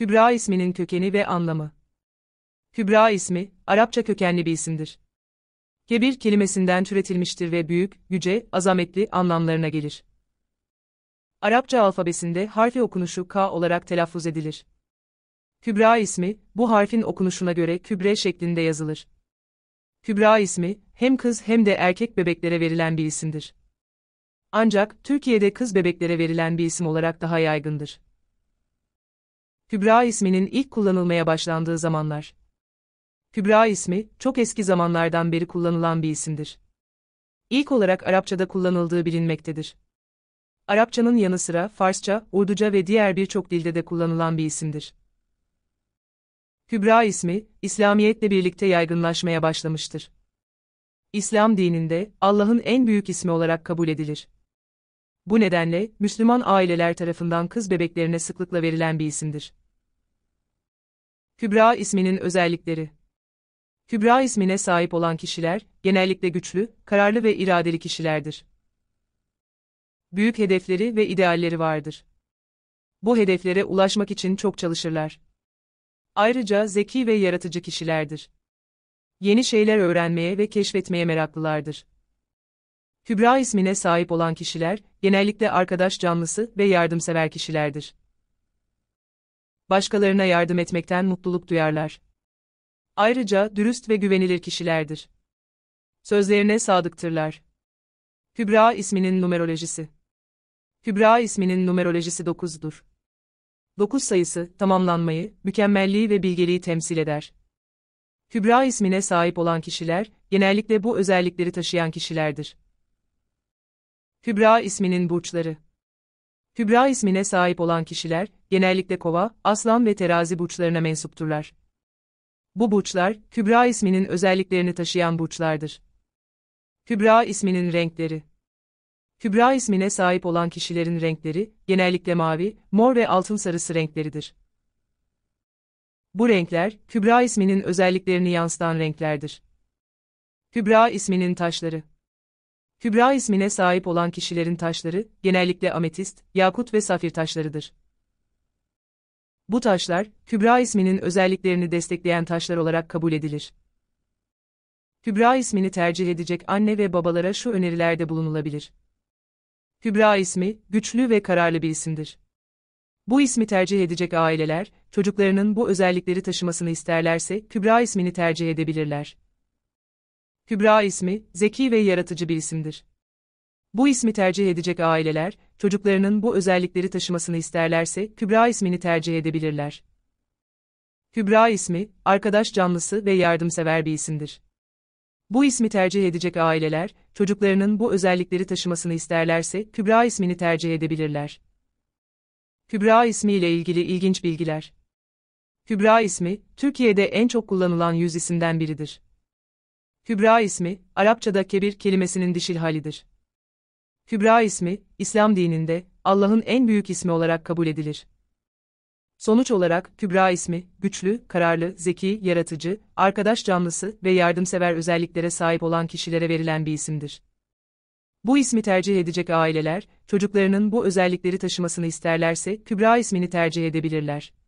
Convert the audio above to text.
Kübra isminin kökeni ve anlamı. Kübra ismi, Arapça kökenli bir isimdir. Kebir kelimesinden türetilmiştir ve büyük, yüce, azametli anlamlarına gelir. Arapça alfabesinde harfi okunuşu K olarak telaffuz edilir. Kübra ismi, bu harfin okunuşuna göre kübre şeklinde yazılır. Kübra ismi, hem kız hem de erkek bebeklere verilen bir isimdir. Ancak Türkiye'de kız bebeklere verilen bir isim olarak daha yaygındır. Kübra isminin ilk kullanılmaya başlandığı zamanlar. Kübra ismi, çok eski zamanlardan beri kullanılan bir isimdir. İlk olarak Arapçada kullanıldığı bilinmektedir. Arapçanın yanı sıra Farsça, Urduca ve diğer birçok dilde de kullanılan bir isimdir. Kübra ismi, İslamiyetle birlikte yaygınlaşmaya başlamıştır. İslam dininde, Allah'ın en büyük ismi olarak kabul edilir. Bu nedenle, Müslüman aileler tarafından kız bebeklerine sıklıkla verilen bir isimdir. Kübra isminin özellikleri Kübra ismine sahip olan kişiler, genellikle güçlü, kararlı ve iradeli kişilerdir. Büyük hedefleri ve idealleri vardır. Bu hedeflere ulaşmak için çok çalışırlar. Ayrıca zeki ve yaratıcı kişilerdir. Yeni şeyler öğrenmeye ve keşfetmeye meraklılardır. Kübra ismine sahip olan kişiler, genellikle arkadaş canlısı ve yardımsever kişilerdir başkalarına yardım etmekten mutluluk duyarlar. Ayrıca dürüst ve güvenilir kişilerdir. Sözlerine sadıktırlar. Kübra isminin numerolojisi. Kübra isminin numerolojisi 9'dur. 9 sayısı tamamlanmayı, mükemmelliği ve bilgeliği temsil eder. Kübra ismine sahip olan kişiler genellikle bu özellikleri taşıyan kişilerdir. Kübra isminin burçları Kübra ismine sahip olan kişiler, genellikle kova, aslan ve terazi burçlarına mensupturlar. Bu burçlar, Kübra isminin özelliklerini taşıyan burçlardır. Kübra isminin renkleri Kübra ismine sahip olan kişilerin renkleri, genellikle mavi, mor ve altın sarısı renkleridir. Bu renkler, Kübra isminin özelliklerini yansıtan renklerdir. Kübra isminin taşları Kübra ismine sahip olan kişilerin taşları, genellikle ametist, yakut ve safir taşlarıdır. Bu taşlar, Kübra isminin özelliklerini destekleyen taşlar olarak kabul edilir. Kübra ismini tercih edecek anne ve babalara şu önerilerde bulunulabilir. Kübra ismi, güçlü ve kararlı bir isimdir. Bu ismi tercih edecek aileler, çocuklarının bu özellikleri taşımasını isterlerse Kübra ismini tercih edebilirler. Kübra ismi, zeki ve yaratıcı bir isimdir. Bu ismi tercih edecek aileler, çocuklarının bu özellikleri taşımasını isterlerse Kübra ismini tercih edebilirler. Kübra ismi, arkadaş canlısı ve yardımsever bir isimdir. Bu ismi tercih edecek aileler, çocuklarının bu özellikleri taşımasını isterlerse Kübra ismini tercih edebilirler. Kübra ismi ile ilgili ilginç bilgiler. Kübra ismi, Türkiye'de en çok kullanılan yüz isimden biridir. Kübra ismi, Arapçada kebir kelimesinin dişil halidir. Kübra ismi, İslam dininde, Allah'ın en büyük ismi olarak kabul edilir. Sonuç olarak Kübra ismi, güçlü, kararlı, zeki, yaratıcı, arkadaş canlısı ve yardımsever özelliklere sahip olan kişilere verilen bir isimdir. Bu ismi tercih edecek aileler, çocuklarının bu özellikleri taşımasını isterlerse Kübra ismini tercih edebilirler.